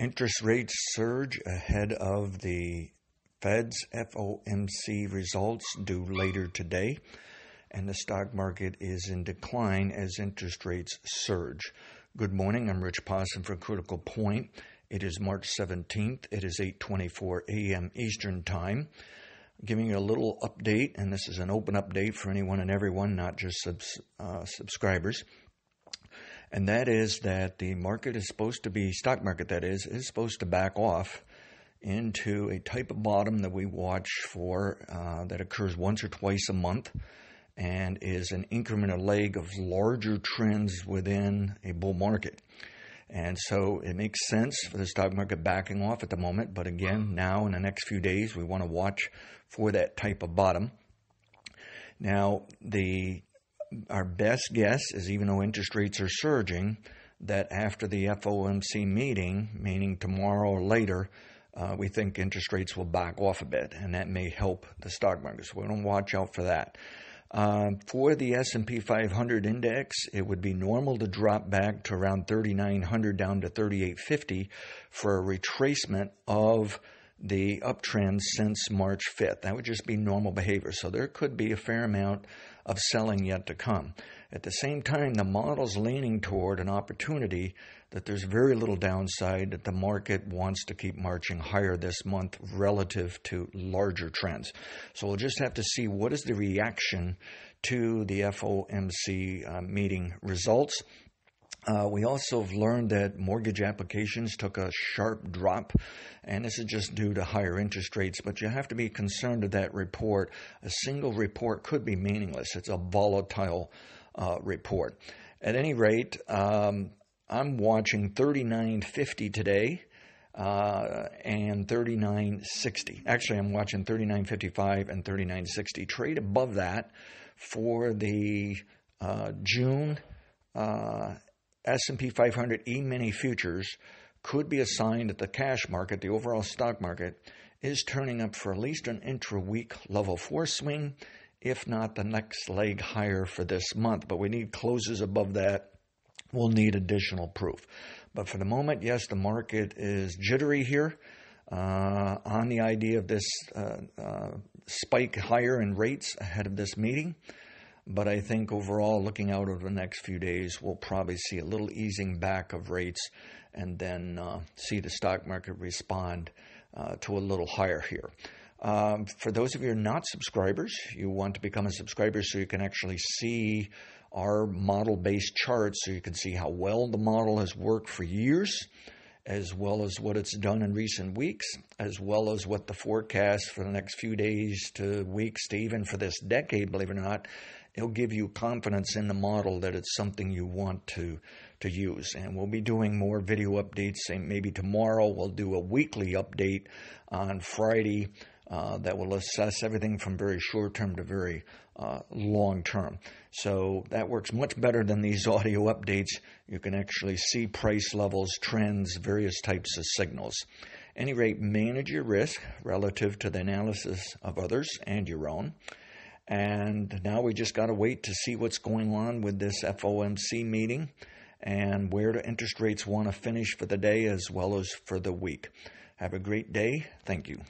Interest rates surge ahead of the Fed's FOMC results due later today, and the stock market is in decline as interest rates surge. Good morning. I'm Rich Possen for Critical Point. It is March 17th. It is 8:24 a.m. Eastern Time. giving you a little update, and this is an open update for anyone and everyone, not just subs, uh, subscribers and that is that the market is supposed to be stock market that is is supposed to back off into a type of bottom that we watch for uh, that occurs once or twice a month and is an incremental leg of larger trends within a bull market. And so it makes sense for the stock market backing off at the moment. But again, now in the next few days, we want to watch for that type of bottom. Now, the our best guess is even though interest rates are surging, that after the FOMC meeting, meaning tomorrow or later, uh, we think interest rates will back off a bit, and that may help the stock market. So we will watch out for that. Uh, for the S&P 500 index, it would be normal to drop back to around 3,900 down to 3,850 for a retracement of the uptrend since March 5th. That would just be normal behavior. So there could be a fair amount of selling yet to come. At the same time, the model's leaning toward an opportunity that there's very little downside, that the market wants to keep marching higher this month relative to larger trends. So we'll just have to see what is the reaction to the FOMC uh, meeting results uh, we also have learned that mortgage applications took a sharp drop, and this is just due to higher interest rates. But you have to be concerned of that report. A single report could be meaningless, it's a volatile uh, report. At any rate, um, I'm watching 3950 today. Uh, and 3960. Actually, I'm watching 3955 and 3960 trade above that for the uh, June uh, S&P 500 E-mini futures could be a sign that the cash market, the overall stock market, is turning up for at least an intra-week level 4 swing, if not the next leg higher for this month, but we need closes above that. We'll need additional proof. But for the moment, yes, the market is jittery here. Uh, on the idea of this uh, uh, spike higher in rates ahead of this meeting. But I think overall, looking out over the next few days, we'll probably see a little easing back of rates and then uh, see the stock market respond uh, to a little higher here. Um, for those of you who are not subscribers, you want to become a subscriber so you can actually see our model based charts so you can see how well the model has worked for years as well as what it's done in recent weeks, as well as what the forecast for the next few days to weeks to even for this decade, believe it or not, it'll give you confidence in the model that it's something you want to to use. And we'll be doing more video updates. And maybe tomorrow we'll do a weekly update on Friday uh, that will assess everything from very short term to very uh, long term. So that works much better than these audio updates. You can actually see price levels, trends, various types of signals. At any rate, manage your risk relative to the analysis of others and your own. And now we just got to wait to see what's going on with this FOMC meeting and where do interest rates want to finish for the day as well as for the week. Have a great day. Thank you.